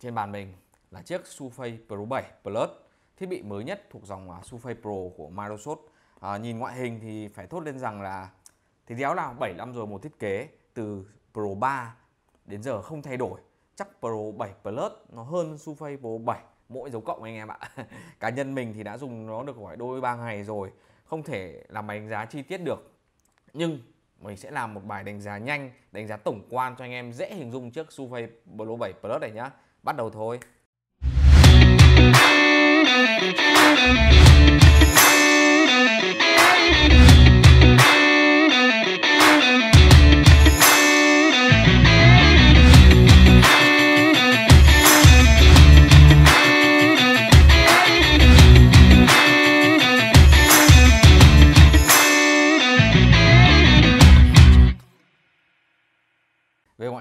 Trên bàn mình là chiếc Surface Pro 7 Plus, thiết bị mới nhất thuộc dòng à, Surface Pro của Microsoft. À, nhìn ngoại hình thì phải thốt lên rằng là thì đéo nào 7 năm rồi một thiết kế từ Pro 3 đến giờ không thay đổi. Chắc Pro 7 Plus nó hơn Surface Pro 7 mỗi dấu cộng anh em ạ. Cá nhân mình thì đã dùng nó được khoảng đôi ba ngày rồi, không thể làm bài đánh giá chi tiết được. Nhưng mình sẽ làm một bài đánh giá nhanh, đánh giá tổng quan cho anh em dễ hình dung trước Surface Pro 7 Plus này nhá bắt đầu thôi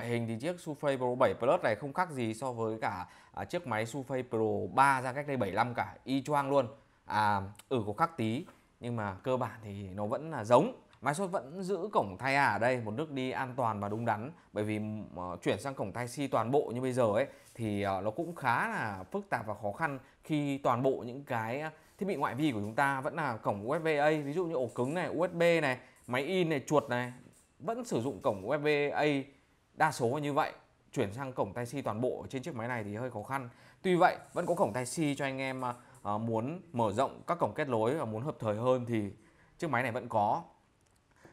hình thì chiếc Sufray Pro 7 Plus này không khác gì so với cả à, chiếc máy Sufray Pro 3 ra cách đây 7 năm cả y choang luôn à ừ có khác tí nhưng mà cơ bản thì nó vẫn là giống máy số vẫn giữ cổng thay à ở đây một nước đi an toàn và đúng đắn bởi vì uh, chuyển sang cổng thay si toàn bộ như bây giờ ấy thì uh, nó cũng khá là phức tạp và khó khăn khi toàn bộ những cái thiết bị ngoại vi của chúng ta vẫn là cổng USB A ví dụ như ổ cứng này USB này máy in này chuột này vẫn sử dụng cổng USB A đa số là như vậy chuyển sang cổng tai C toàn bộ trên chiếc máy này thì hơi khó khăn tuy vậy vẫn có cổng tai C cho anh em à, à, muốn mở rộng các cổng kết nối và muốn hợp thời hơn thì chiếc máy này vẫn có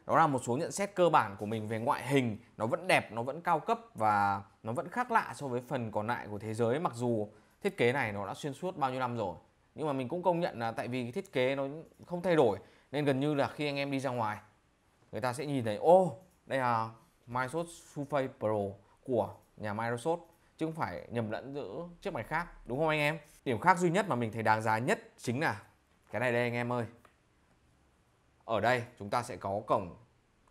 đó là một số nhận xét cơ bản của mình về ngoại hình nó vẫn đẹp nó vẫn cao cấp và nó vẫn khác lạ so với phần còn lại của thế giới mặc dù thiết kế này nó đã xuyên suốt bao nhiêu năm rồi nhưng mà mình cũng công nhận là tại vì cái thiết kế nó không thay đổi nên gần như là khi anh em đi ra ngoài người ta sẽ nhìn thấy ô đây là Microsoft Surface Pro của nhà Microsoft chứ không phải nhầm lẫn giữa chiếc máy khác đúng không anh em điểm khác duy nhất mà mình thấy đáng giá nhất chính là cái này đây anh em ơi ở đây chúng ta sẽ có cổng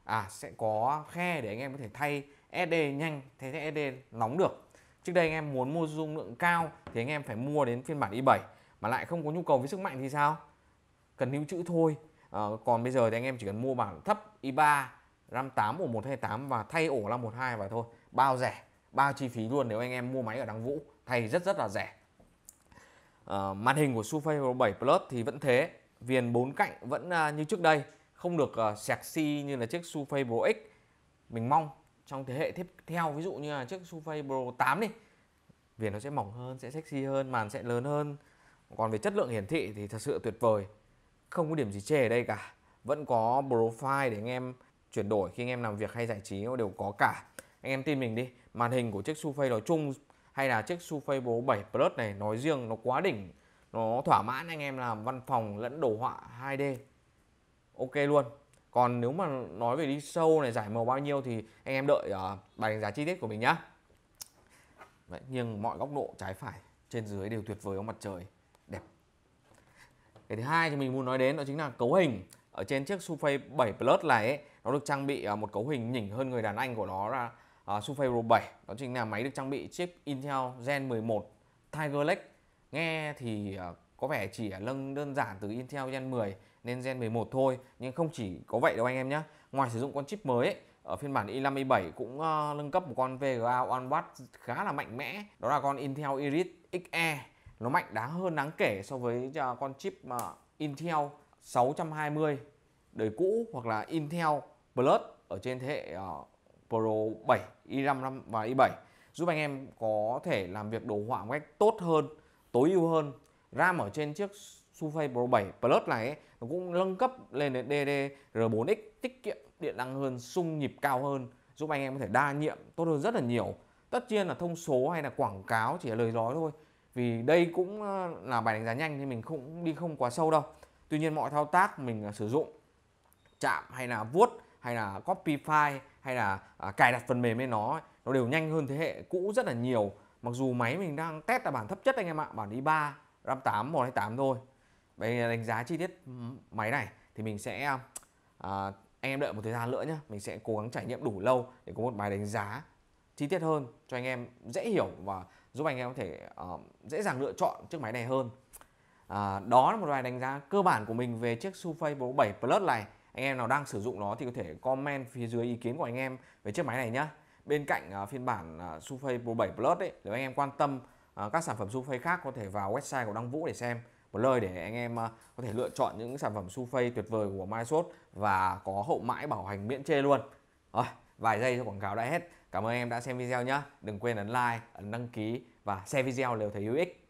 à sẽ có khe để anh em có thể thay SD nhanh thay SD nóng được trước đây anh em muốn mua dung lượng cao thì anh em phải mua đến phiên bản i7 mà lại không có nhu cầu với sức mạnh thì sao cần lưu trữ thôi à, còn bây giờ thì anh em chỉ cần mua bản thấp i3 58 ổ 128 và thay ổ 512 vậy thôi bao rẻ bao chi phí luôn nếu anh em mua máy ở Đăng Vũ thay rất rất là rẻ à, màn hình của Surface 7 Plus thì vẫn thế viền bốn cạnh vẫn à, như trước đây không được à, sạc si như là chiếc Surface Pro X mình mong trong thế hệ tiếp theo ví dụ như là chiếc Surface Pro 8 đi viền nó sẽ mỏng hơn sẽ sexy hơn màn sẽ lớn hơn còn về chất lượng hiển thị thì thật sự tuyệt vời không có điểm gì chê ở đây cả vẫn có profile để anh em chuyển đổi khi anh em làm việc hay giải trí đều có cả anh em tin mình đi màn hình của chiếc Surface nói chung hay là chiếc Surface 7 Plus này nói riêng nó quá đỉnh nó thỏa mãn anh em làm văn phòng lẫn đồ họa 2D ok luôn còn nếu mà nói về đi sâu này giải màu bao nhiêu thì anh em đợi uh, bài đánh giá chi tiết của mình nhá Đấy, nhưng mọi góc độ trái phải trên dưới đều tuyệt vời ông mặt trời đẹp cái thứ hai thì mình muốn nói đến đó chính là cấu hình ở trên chiếc Surface 7 Plus này ấy, nó được trang bị à, một cấu hình nhỉnh hơn người đàn anh của nó là uh, Sufei Pro 7 đó chính là máy được trang bị chip Intel Gen 11 Tiger Lake nghe thì uh, có vẻ chỉ là nâng đơn giản từ Intel Gen 10 nên Gen 11 thôi nhưng không chỉ có vậy đâu anh em nhé ngoài sử dụng con chip mới ấy, ở phiên bản i5 i7 cũng uh, nâng cấp một con VGA OneWatt khá là mạnh mẽ đó là con Intel Iris Xe nó mạnh đáng hơn đáng kể so với uh, con chip uh, Intel 620 đời cũ hoặc là Intel Plus ở trên thế hệ uh, Pro 7, i5 và i7 giúp anh em có thể làm việc đồ họa một cách tốt hơn, tối ưu hơn. RAM ở trên chiếc Surface Pro 7 Plus này ấy, nó cũng nâng cấp lên đến DDR4X tiết kiệm điện năng hơn, xung nhịp cao hơn, giúp anh em có thể đa nhiệm tốt hơn rất là nhiều. Tất nhiên là thông số hay là quảng cáo chỉ là lời nói thôi. Vì đây cũng ờ, là bài đánh giá nhanh thì mình cũng đi không quá sâu đâu tuy nhiên mọi thao tác mình à, sử dụng chạm hay là vuốt hay là copy file hay là à, cài đặt phần mềm lên nó nó đều nhanh hơn thế hệ cũ rất là nhiều mặc dù máy mình đang test là bản thấp nhất anh em ạ bản i3 RAM 8 128 thôi bây giờ đánh giá chi tiết máy này thì mình sẽ à, anh em đợi một thời gian nữa nhé mình sẽ cố gắng trải nghiệm đủ lâu để có một bài đánh giá chi tiết hơn cho anh em dễ hiểu và giúp anh em có thể uh, dễ dàng lựa chọn chiếc máy này hơn à, đó là một vài đánh giá cơ bản của mình về chiếc Surface Pro 7 Plus này anh em nào đang sử dụng nó thì có thể comment phía dưới ý kiến của anh em về chiếc máy này nhé bên cạnh uh, phiên bản uh, Surface Pro 7 Plus ấy, nếu anh em quan tâm uh, các sản phẩm Surface khác có thể vào website của Đăng Vũ để xem một lời để anh em uh, có thể lựa chọn những sản phẩm Surface tuyệt vời của Microsoft và có hậu mãi bảo hành miễn chê luôn rồi vài giây cho quảng cáo đã hết cảm ơn em đã xem video nhé đừng quên ấn like ấn đăng ký và share video nếu thấy hữu ích